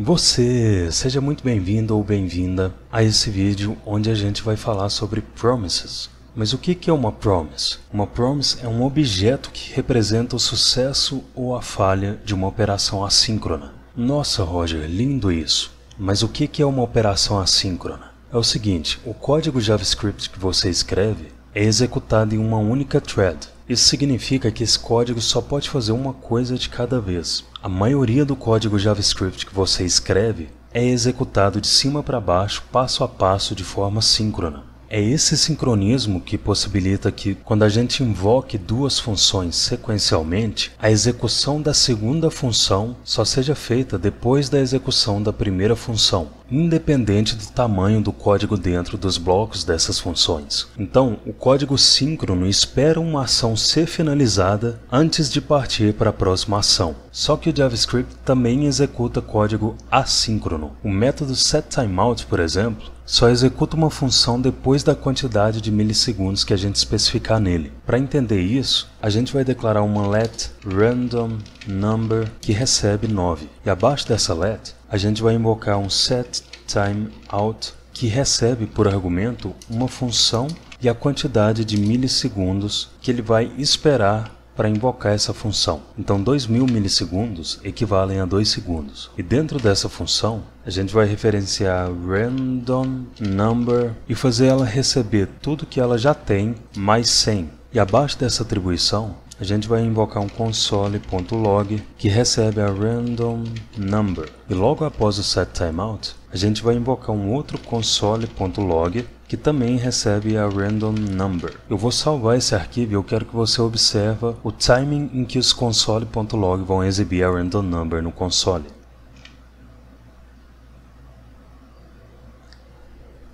Você, seja muito bem-vindo ou bem-vinda a esse vídeo onde a gente vai falar sobre promises. Mas o que é uma promise? Uma promise é um objeto que representa o sucesso ou a falha de uma operação assíncrona. Nossa, Roger, lindo isso. Mas o que é uma operação assíncrona? É o seguinte, o código JavaScript que você escreve é executado em uma única thread, isso significa que esse código só pode fazer uma coisa de cada vez. A maioria do código JavaScript que você escreve é executado de cima para baixo, passo a passo, de forma síncrona. É esse sincronismo que possibilita que, quando a gente invoque duas funções sequencialmente, a execução da segunda função só seja feita depois da execução da primeira função, independente do tamanho do código dentro dos blocos dessas funções. Então, o código síncrono espera uma ação ser finalizada antes de partir para a próxima ação. Só que o JavaScript também executa código assíncrono. O método setTimeout, por exemplo, só executa uma função depois da quantidade de milissegundos que a gente especificar nele. Para entender isso, a gente vai declarar uma let random number que recebe 9. E abaixo dessa let, a gente vai invocar um set timeout que recebe por argumento uma função e a quantidade de milissegundos que ele vai esperar para invocar essa função. Então 2000 milissegundos equivalem a 2 segundos. E dentro dessa função, a gente vai referenciar random number e fazer ela receber tudo que ela já tem mais 100. E abaixo dessa atribuição, a gente vai invocar um console.log que recebe a random number. E logo após o set timeout, a gente vai invocar um outro console.log que também recebe a random number. Eu vou salvar esse arquivo e eu quero que você observe o timing em que os console.log vão exibir a random number no console.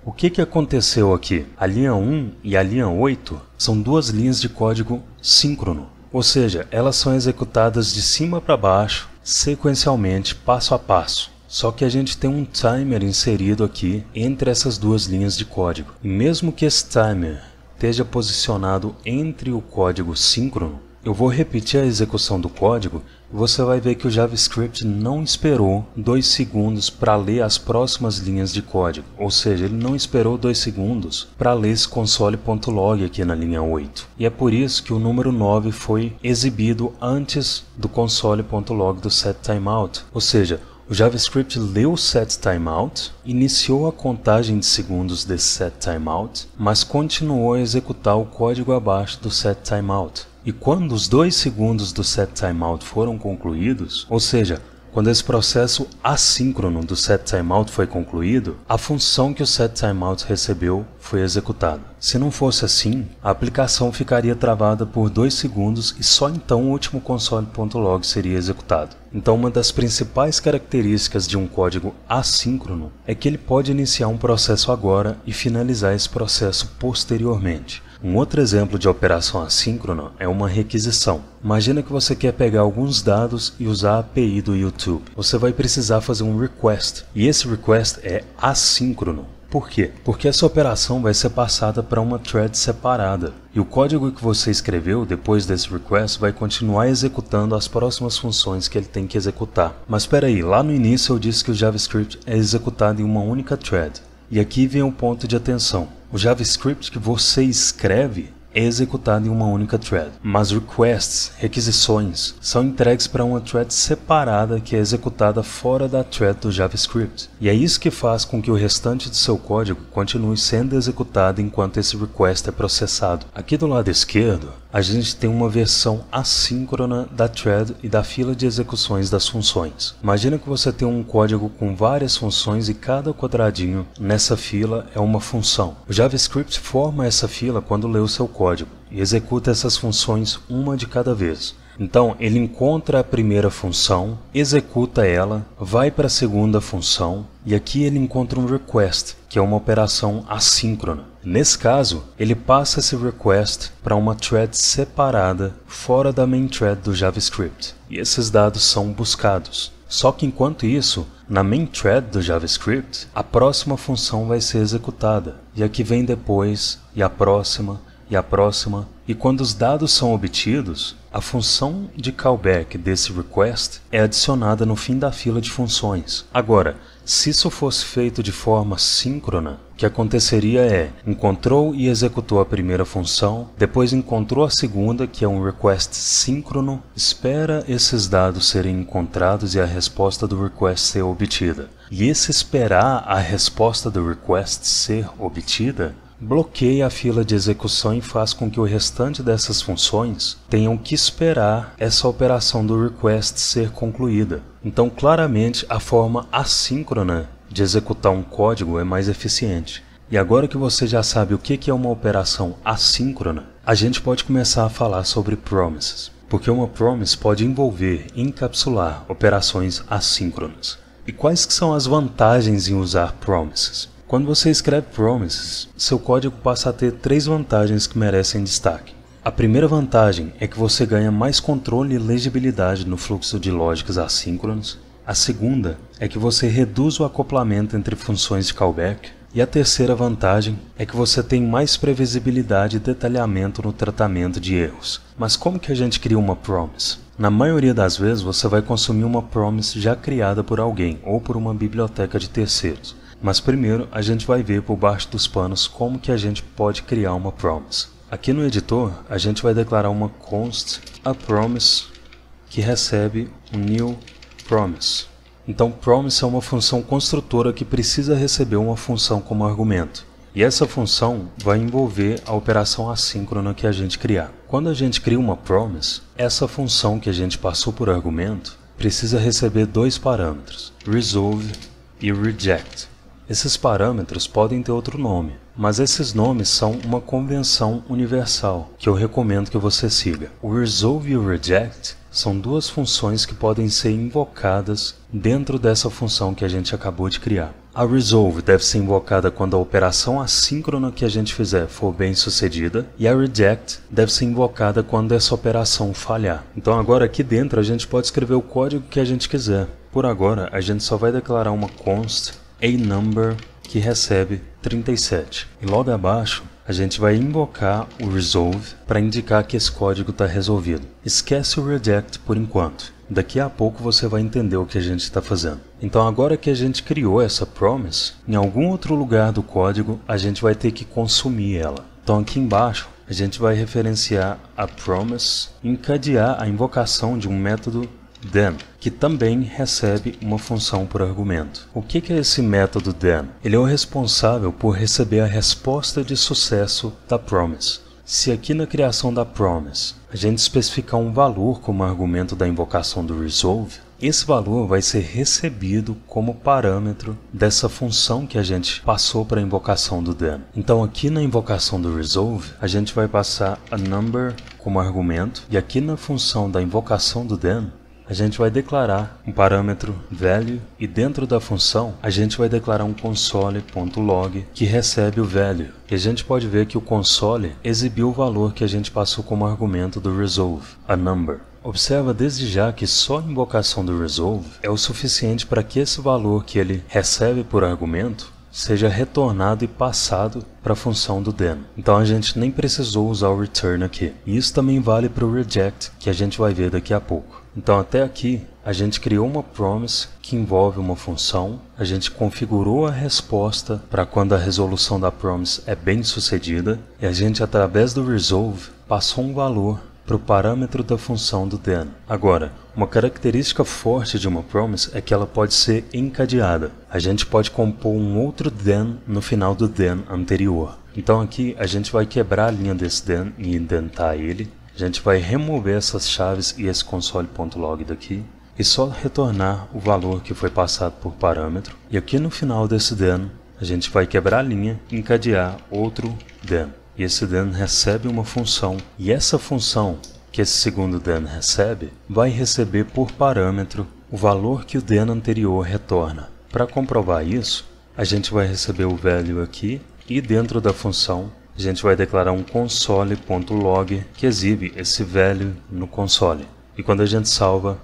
O que, que aconteceu aqui? A linha 1 e a linha 8 são duas linhas de código síncrono, ou seja, elas são executadas de cima para baixo, sequencialmente, passo a passo. Só que a gente tem um timer inserido aqui entre essas duas linhas de código. E mesmo que esse timer esteja posicionado entre o código síncrono, eu vou repetir a execução do código e você vai ver que o JavaScript não esperou 2 segundos para ler as próximas linhas de código, ou seja, ele não esperou 2 segundos para ler esse console.log aqui na linha 8. E é por isso que o número 9 foi exibido antes do console.log do setTimeout. ou seja, o JavaScript leu o set timeout, iniciou a contagem de segundos desse set timeout, mas continuou a executar o código abaixo do set timeout. E quando os dois segundos do set timeout foram concluídos, ou seja, quando esse processo assíncrono do set timeout foi concluído, a função que o set timeout recebeu foi executada. Se não fosse assim, a aplicação ficaria travada por dois segundos e só então o último console.log seria executado. Então, uma das principais características de um código assíncrono é que ele pode iniciar um processo agora e finalizar esse processo posteriormente. Um outro exemplo de operação assíncrona é uma requisição. Imagina que você quer pegar alguns dados e usar a API do YouTube. Você vai precisar fazer um request, e esse request é assíncrono. Por quê? Porque essa operação vai ser passada para uma thread separada. E o código que você escreveu depois desse request vai continuar executando as próximas funções que ele tem que executar. Mas espera aí, lá no início eu disse que o JavaScript é executado em uma única thread. E aqui vem um ponto de atenção. O JavaScript que você escreve é executada em uma única thread, mas requests, requisições, são entregues para uma thread separada que é executada fora da thread do JavaScript. E é isso que faz com que o restante de seu código continue sendo executado enquanto esse request é processado. Aqui do lado esquerdo, a gente tem uma versão assíncrona da thread e da fila de execuções das funções. Imagina que você tem um código com várias funções e cada quadradinho nessa fila é uma função. O JavaScript forma essa fila quando lê o seu código código e executa essas funções uma de cada vez. Então, ele encontra a primeira função, executa ela, vai para a segunda função e aqui ele encontra um request, que é uma operação assíncrona. Nesse caso, ele passa esse request para uma thread separada fora da main thread do JavaScript e esses dados são buscados. Só que enquanto isso, na main thread do JavaScript, a próxima função vai ser executada e a que vem depois e a próxima e a próxima, e quando os dados são obtidos, a função de callback desse request é adicionada no fim da fila de funções. Agora, se isso fosse feito de forma síncrona, o que aconteceria é encontrou e executou a primeira função, depois encontrou a segunda, que é um request síncrono, espera esses dados serem encontrados e a resposta do request ser obtida. E esse esperar a resposta do request ser obtida bloqueia a fila de execução e faz com que o restante dessas funções tenham que esperar essa operação do request ser concluída. Então, claramente, a forma assíncrona de executar um código é mais eficiente. E agora que você já sabe o que é uma operação assíncrona, a gente pode começar a falar sobre promises, porque uma promise pode envolver e encapsular operações assíncronas. E quais que são as vantagens em usar promises? Quando você escreve Promises, seu código passa a ter três vantagens que merecem destaque. A primeira vantagem é que você ganha mais controle e legibilidade no fluxo de lógicas assíncronas. A segunda é que você reduz o acoplamento entre funções de callback. E a terceira vantagem é que você tem mais previsibilidade e detalhamento no tratamento de erros. Mas como que a gente cria uma promise? Na maioria das vezes, você vai consumir uma promise já criada por alguém ou por uma biblioteca de terceiros. Mas primeiro a gente vai ver por baixo dos panos como que a gente pode criar uma promise. Aqui no editor a gente vai declarar uma const a promise que recebe um new promise. Então promise é uma função construtora que precisa receber uma função como argumento. E essa função vai envolver a operação assíncrona que a gente criar. Quando a gente cria uma promise, essa função que a gente passou por argumento precisa receber dois parâmetros, resolve e reject. Esses parâmetros podem ter outro nome, mas esses nomes são uma convenção universal que eu recomendo que você siga. O resolve e o reject são duas funções que podem ser invocadas dentro dessa função que a gente acabou de criar. A resolve deve ser invocada quando a operação assíncrona que a gente fizer for bem sucedida, e a reject deve ser invocada quando essa operação falhar. Então, agora aqui dentro, a gente pode escrever o código que a gente quiser. Por agora, a gente só vai declarar uma const a_number, que recebe 37. E logo abaixo, a gente vai invocar o resolve para indicar que esse código está resolvido. Esquece o reject por enquanto. Daqui a pouco você vai entender o que a gente está fazendo. Então agora que a gente criou essa promise, em algum outro lugar do código a gente vai ter que consumir ela. Então aqui embaixo a gente vai referenciar a promise, encadear a invocação de um método then, que também recebe uma função por argumento. O que é esse método then? Ele é o responsável por receber a resposta de sucesso da promise. Se aqui na criação da promise a gente especificar um valor como argumento da invocação do resolve, esse valor vai ser recebido como parâmetro dessa função que a gente passou para a invocação do then. Então aqui na invocação do resolve, a gente vai passar a number como argumento e aqui na função da invocação do then, a gente vai declarar um parâmetro value e dentro da função a gente vai declarar um console.log que recebe o value. E a gente pode ver que o console exibiu o valor que a gente passou como argumento do resolve, a number. Observa desde já que só a invocação do resolve é o suficiente para que esse valor que ele recebe por argumento seja retornado e passado para a função do then. Então a gente nem precisou usar o return aqui. E isso também vale para o reject, que a gente vai ver daqui a pouco. Então até aqui a gente criou uma promise que envolve uma função, a gente configurou a resposta para quando a resolução da promise é bem sucedida e a gente através do resolve passou um valor para o parâmetro da função do then. Agora, uma característica forte de uma promise é que ela pode ser encadeada. A gente pode compor um outro then no final do then anterior. Então aqui a gente vai quebrar a linha desse then e indentar ele a gente vai remover essas chaves e esse console.log daqui e só retornar o valor que foi passado por parâmetro. E aqui no final desse deno, a gente vai quebrar a linha e encadear outro deno. E esse deno recebe uma função e essa função que esse segundo deno recebe vai receber por parâmetro o valor que o deno anterior retorna. Para comprovar isso, a gente vai receber o value aqui e dentro da função a gente vai declarar um console.log que exibe esse value no console. E quando a gente salva,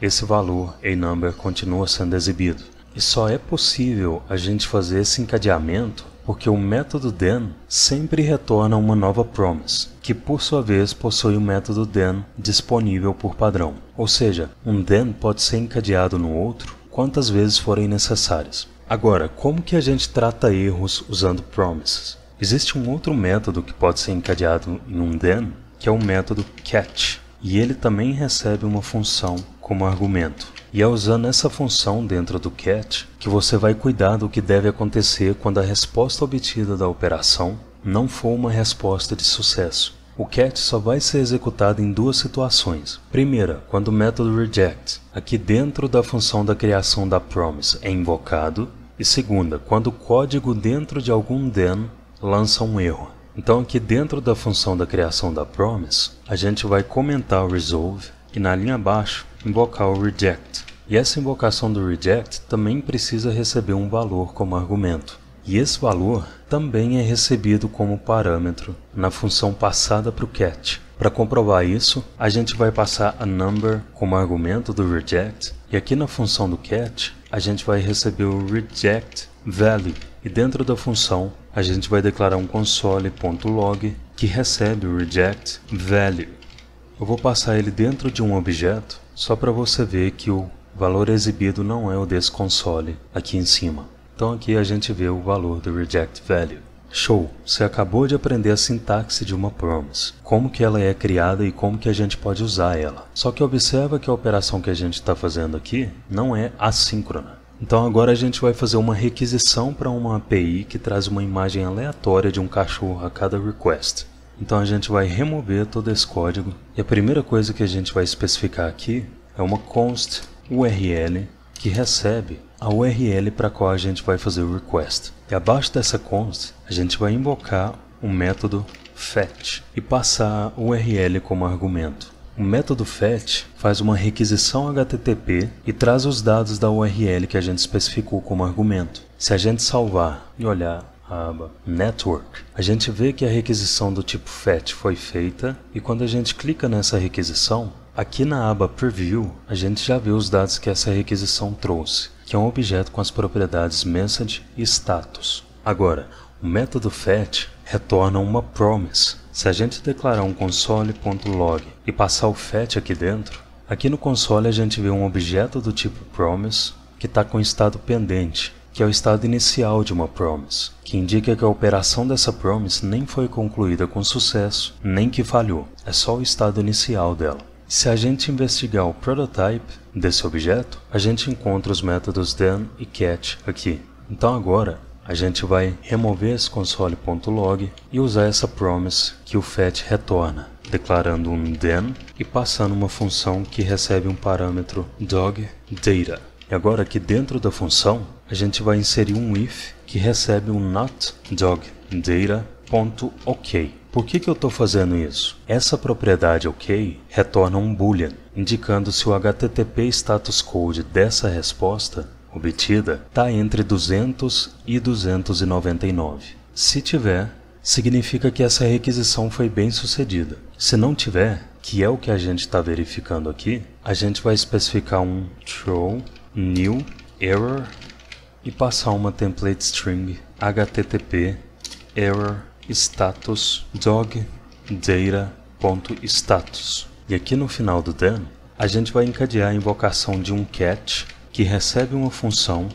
esse valor em number continua sendo exibido. E só é possível a gente fazer esse encadeamento porque o método then sempre retorna uma nova promise, que por sua vez possui o um método then disponível por padrão. Ou seja, um then pode ser encadeado no outro quantas vezes forem necessárias. Agora, como que a gente trata erros usando promises? Existe um outro método que pode ser encadeado em um then, que é o método catch, e ele também recebe uma função como argumento. E é usando essa função dentro do catch que você vai cuidar do que deve acontecer quando a resposta obtida da operação não for uma resposta de sucesso. O cat só vai ser executado em duas situações. Primeira, quando o método reject, aqui dentro da função da criação da promise, é invocado. E segunda, quando o código dentro de algum then lança um erro. Então aqui dentro da função da criação da promise, a gente vai comentar o resolve e na linha abaixo invocar o reject. E essa invocação do reject também precisa receber um valor como argumento. E esse valor também é recebido como parâmetro na função passada para o cat. Para comprovar isso, a gente vai passar a number como argumento do reject e aqui na função do cat a gente vai receber o reject value e dentro da função a gente vai declarar um console.log que recebe o reject value. Eu vou passar ele dentro de um objeto só para você ver que o valor exibido não é o desse console aqui em cima. Então aqui a gente vê o valor do reject value. Show! Você acabou de aprender a sintaxe de uma promise, como que ela é criada e como que a gente pode usar ela. Só que observa que a operação que a gente está fazendo aqui não é assíncrona. Então agora a gente vai fazer uma requisição para uma API que traz uma imagem aleatória de um cachorro a cada request. Então a gente vai remover todo esse código e a primeira coisa que a gente vai especificar aqui é uma const URL que recebe a URL para qual a gente vai fazer o request. E abaixo dessa const a gente vai invocar o método fetch e passar a URL como argumento. O método FET faz uma requisição HTTP e traz os dados da URL que a gente especificou como argumento. Se a gente salvar e olhar a aba Network, a gente vê que a requisição do tipo FET foi feita e quando a gente clica nessa requisição, aqui na aba Preview, a gente já vê os dados que essa requisição trouxe, que é um objeto com as propriedades Message e Status. Agora, o método FET retorna uma promise, se a gente declarar um console.log e passar o fetch aqui dentro, aqui no console a gente vê um objeto do tipo promise que está com estado pendente, que é o estado inicial de uma promise, que indica que a operação dessa promise nem foi concluída com sucesso, nem que falhou, é só o estado inicial dela. Se a gente investigar o prototype desse objeto, a gente encontra os métodos then e catch aqui. Então agora, a gente vai remover esse console.log e usar essa promise que o fetch retorna, declarando um then e passando uma função que recebe um parâmetro dog data. E agora aqui dentro da função, a gente vai inserir um if que recebe um not dog data ok. Por que, que eu estou fazendo isso? Essa propriedade ok retorna um boolean, indicando se o HTTP status code dessa resposta obtida está entre 200 e 299. Se tiver, significa que essa requisição foi bem sucedida. Se não tiver, que é o que a gente está verificando aqui, a gente vai especificar um throw new error e passar uma template string http error status dog data.status. E aqui no final do then, a gente vai encadear a invocação de um cat que recebe uma função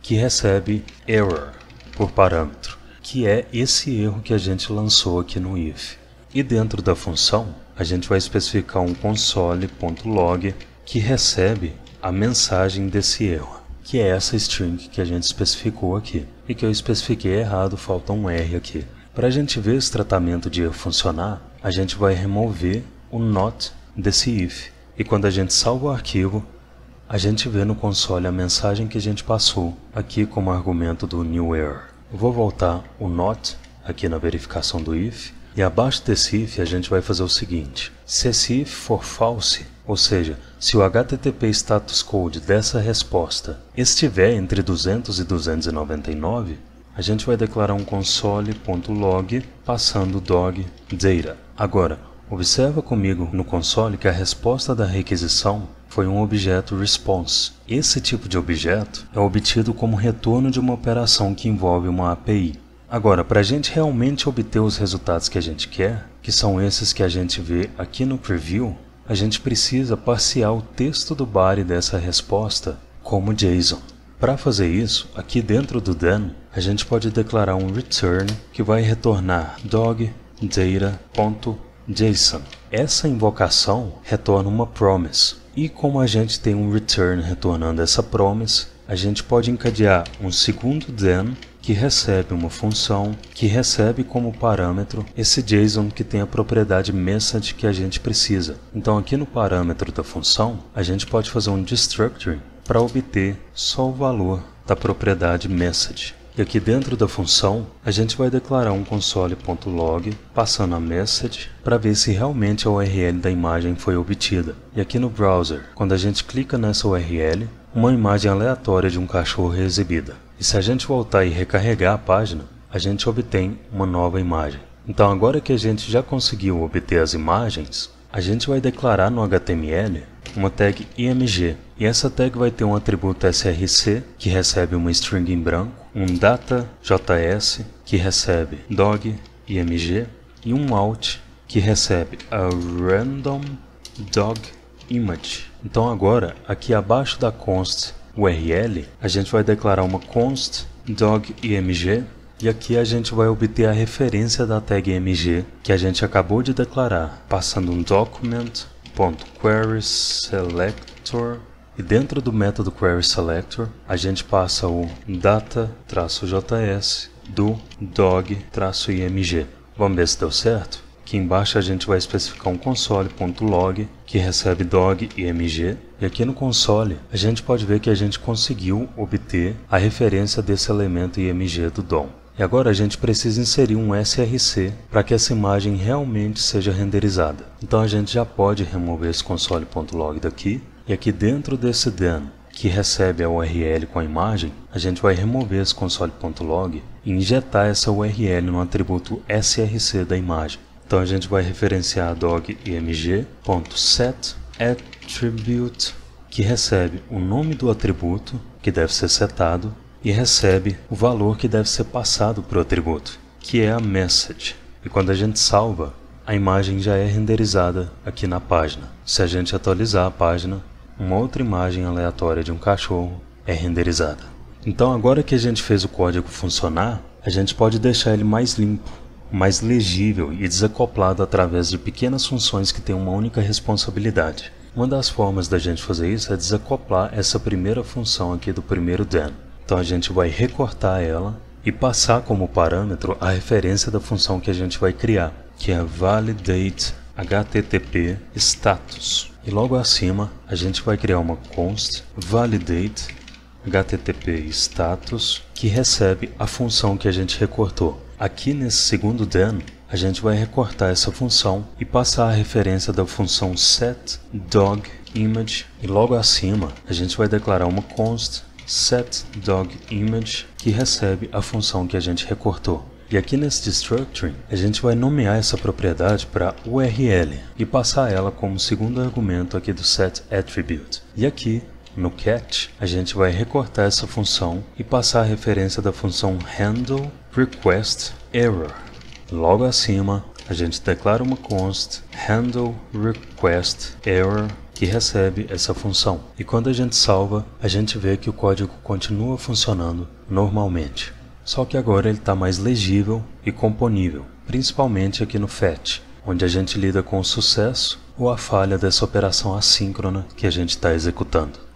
que recebe error por parâmetro, que é esse erro que a gente lançou aqui no if. E dentro da função, a gente vai especificar um console.log que recebe a mensagem desse erro, que é essa string que a gente especificou aqui. E que eu especifiquei errado, falta um R aqui. Para a gente ver esse tratamento de erro funcionar, a gente vai remover o not desse if. E quando a gente salva o arquivo, a gente vê no console a mensagem que a gente passou, aqui como argumento do new error. Vou voltar o not aqui na verificação do if, e abaixo desse if a gente vai fazer o seguinte: se esse if for false, ou seja, se o HTTP status code dessa resposta estiver entre 200 e 299, a gente vai declarar um console.log passando dog data. Agora, observa comigo no console que a resposta da requisição foi um objeto response. Esse tipo de objeto é obtido como retorno de uma operação que envolve uma API. Agora, para a gente realmente obter os resultados que a gente quer, que são esses que a gente vê aqui no preview, a gente precisa parsear o texto do body dessa resposta como JSON. Para fazer isso, aqui dentro do DAN, a gente pode declarar um return que vai retornar dog data.json. Essa invocação retorna uma promise, e como a gente tem um return retornando essa promise, a gente pode encadear um segundo then que recebe uma função que recebe como parâmetro esse JSON que tem a propriedade message que a gente precisa. Então aqui no parâmetro da função, a gente pode fazer um destructuring para obter só o valor da propriedade message. E aqui dentro da função, a gente vai declarar um console.log passando a message para ver se realmente a URL da imagem foi obtida. E aqui no browser, quando a gente clica nessa URL, uma imagem aleatória de um cachorro é exibida. E se a gente voltar e recarregar a página, a gente obtém uma nova imagem. Então agora que a gente já conseguiu obter as imagens, a gente vai declarar no HTML uma tag img e essa tag vai ter um atributo src que recebe uma string em branco, um data js que recebe dog img e um out que recebe a random dog image. Então agora aqui abaixo da const url a gente vai declarar uma const dog img e aqui a gente vai obter a referência da tag mg que a gente acabou de declarar, passando um document.querySelector e dentro do método querySelector a gente passa o data-js do dog-img. Vamos ver se deu certo? Aqui embaixo a gente vai especificar um console.log que recebe dog e mg. E aqui no console a gente pode ver que a gente conseguiu obter a referência desse elemento img do DOM. E agora a gente precisa inserir um SRC para que essa imagem realmente seja renderizada. Então a gente já pode remover esse console.log daqui e aqui dentro desse den que recebe a URL com a imagem, a gente vai remover esse console.log e injetar essa URL no atributo src da imagem. Então a gente vai referenciar dog img.setAttribute, que recebe o nome do atributo que deve ser setado e recebe o valor que deve ser passado para o atributo, que é a message. E quando a gente salva, a imagem já é renderizada aqui na página. Se a gente atualizar a página, uma outra imagem aleatória de um cachorro é renderizada. Então, agora que a gente fez o código funcionar, a gente pode deixar ele mais limpo, mais legível e desacoplado através de pequenas funções que têm uma única responsabilidade. Uma das formas da gente fazer isso é desacoplar essa primeira função aqui do primeiro then. Então a gente vai recortar ela e passar como parâmetro a referência da função que a gente vai criar, que é validate http status. E logo acima a gente vai criar uma const validate http status que recebe a função que a gente recortou. Aqui nesse segundo then a gente vai recortar essa função e passar a referência da função set dog image e logo acima a gente vai declarar uma const setDogImage, que recebe a função que a gente recortou. E aqui nesse structuring, a gente vai nomear essa propriedade para URL e passar ela como segundo argumento aqui do setAttribute. E aqui no catch a gente vai recortar essa função e passar a referência da função handle request error. Logo acima, a gente declara uma const handle request error que recebe essa função. E quando a gente salva, a gente vê que o código continua funcionando normalmente. Só que agora ele está mais legível e componível, principalmente aqui no FET, onde a gente lida com o sucesso ou a falha dessa operação assíncrona que a gente está executando.